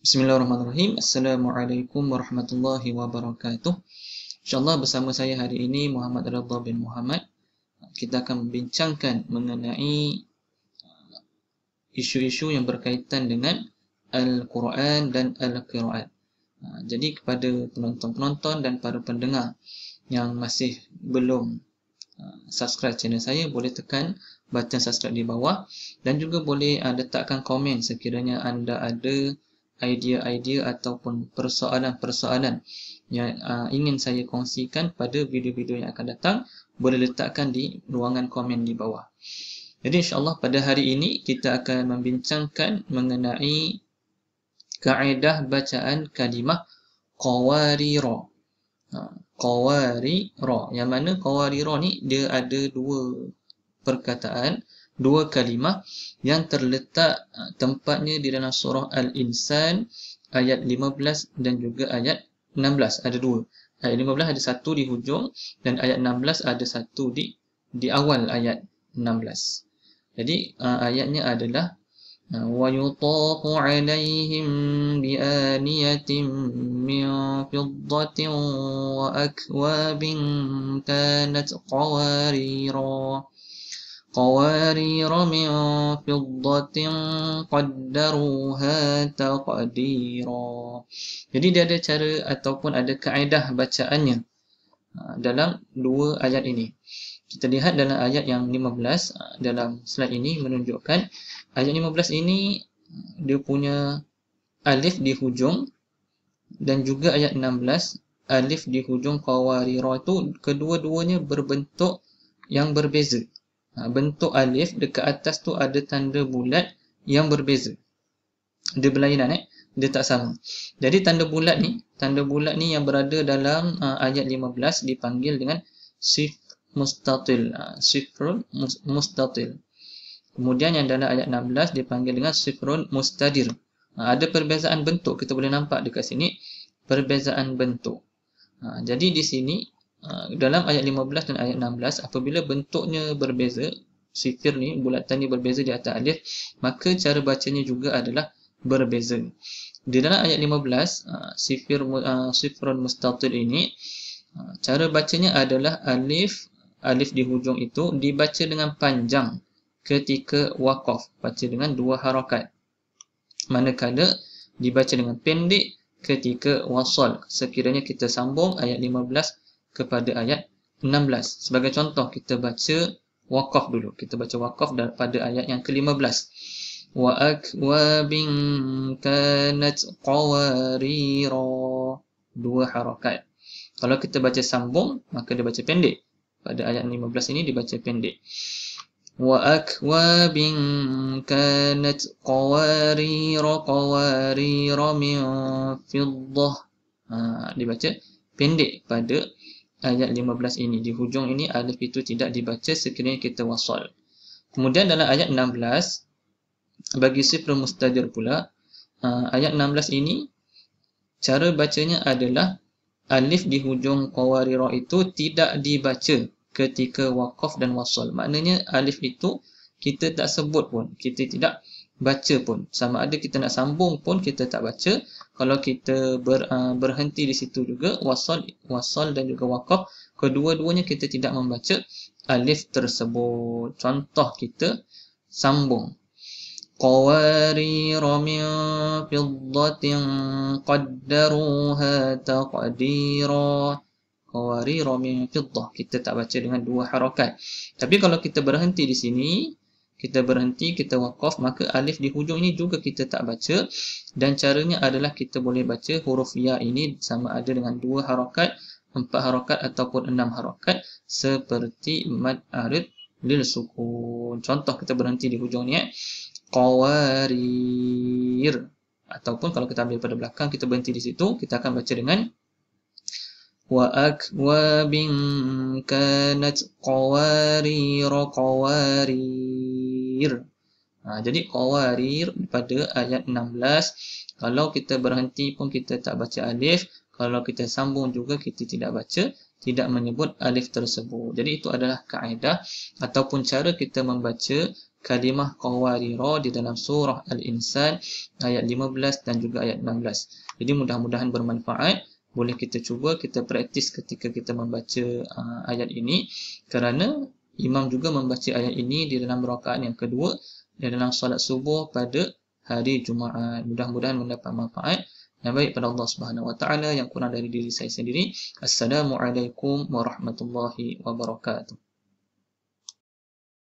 Bismillahirrahmanirrahim. Assalamualaikum warahmatullahi wabarakatuh. InsyaAllah bersama saya hari ini Muhammad Radha bin Muhammad. Kita akan membincangkan mengenai uh, isu-isu yang berkaitan dengan Al-Quran dan Al-Quran. Uh, jadi kepada penonton-penonton dan para pendengar yang masih belum uh, subscribe channel saya boleh tekan button subscribe di bawah dan juga boleh letakkan komen sekiranya anda ada idea-idea ataupun persoalan-persoalan yang uh, ingin saya kongsikan pada video-video yang akan datang boleh letakkan di ruangan komen di bawah. Jadi Insyaallah pada hari ini kita akan membincangkan mengenai kaedah bacaan kalimah qawarira. Ha, qawarira. Yang mana qawarira ni dia ada dua perkataan dua kalimah yang terletak uh, tempatnya di dalam surah Al-Insan ayat 15 dan juga ayat 16 ada dua ayat 15 ada satu di hujung dan ayat 16 ada satu di di awal ayat 16 jadi uh, ayatnya adalah uh, wa yutafu alaihim bi aniyatin min fiddatin wa akwabin kanat qawarira قوارير من فضة قدروها تقديرا jadi dia ada cara ataupun ada kaedah bacaannya ha, dalam dua ayat ini kita lihat dalam ayat yang 15 ha, dalam slide ini menunjukkan ayat 15 ini ha, dia punya alif di hujung dan juga ayat 16 alif di hujung qawarira itu kedua-duanya berbentuk yang berbeza Ha, bentuk alif dekat atas tu ada tanda bulat yang berbeza. Dia berlainan eh. Dia tak sama. Jadi tanda bulat ni, tanda bulat ni yang berada dalam uh, ayat 15 dipanggil dengan sif mustatil. Ha, sifrun mustatil. Kemudian yang dalam ayat 16 dipanggil dengan sifrun mustadir. Ha, ada perbezaan bentuk. Kita boleh nampak dekat sini. Perbezaan bentuk. Ha, jadi di sini Ah, dalam ayat 15 dan ayat 16 apabila bentuknya berbeza sifir ni bulatan ni berbeza di atas alif maka cara bacanya juga adalah berbeza di dalam ayat 15 ah, sifir ah, sifron mustatil ini cara bacanya adalah alif alif di hujung itu dibaca dengan panjang ketika wakaf baca dengan dua harakat manakala dibaca dengan pendek ketika wasal sekiranya kita sambung ayat 15 kepada ayat 16. Sebagai contoh, kita baca wakaf dulu. Kita baca wakaf pada ayat yang ke-15. Wa akwabin kanat qawarira. Dua harakat. Kalau kita baca sambung, maka dia baca pendek. Pada ayat 15 ini, dibaca pendek. Wa akwabin kanat qawarira qawarira min fiddah. Ha, dibaca pendek pada ayat 15 ini. Di hujung ini alif itu tidak dibaca sekiranya kita wasal. Kemudian dalam ayat 16, bagi sifra mustajir pula, uh, ayat 16 ini, cara bacanya adalah alif di hujung qawarira itu tidak dibaca ketika wakaf dan wasal. Maknanya alif itu kita tak sebut pun. Kita tidak baca pun. Sama ada kita nak sambung pun kita tak baca. Kalau kita ber, uh, berhenti di situ juga wasal wasal dan juga waqaf, kedua-duanya kita tidak membaca alif tersebut. Contoh kita sambung. قوارير من فضة قدروها taqdira قوارير من فضة kita tak baca dengan dua harakat tapi kalau kita berhenti di sini kita berhenti, kita wakaf, maka alif di hujung ini juga kita tak baca. Dan caranya adalah kita boleh baca huruf ya ini sama ada dengan dua harokat, empat harokat ataupun enam harokat seperti mad arid lil sukun. Contoh kita berhenti di hujung ni. Eh. Qawarir. Ataupun kalau kita ambil pada belakang, kita berhenti di situ, kita akan baca dengan Wa akwabin kanat qawarir qawarir qawarir. Ha, jadi qawarir pada ayat 16. Kalau kita berhenti pun kita tak baca alif. Kalau kita sambung juga kita tidak baca. Tidak menyebut alif tersebut. Jadi itu adalah kaedah ataupun cara kita membaca kalimah qawarira di dalam surah Al-Insan ayat 15 dan juga ayat 16. Jadi mudah-mudahan bermanfaat. Boleh kita cuba, kita praktis ketika kita membaca uh, ayat ini. Kerana Imam juga membaca ayat ini di dalam rakaat yang kedua di dalam salat subuh pada hari Jumaat. Mudah-mudahan mendapat manfaat yang baik pada Allah Subhanahu Wa Taala yang kurang dari diri saya sendiri. Assalamualaikum warahmatullahi wabarakatuh.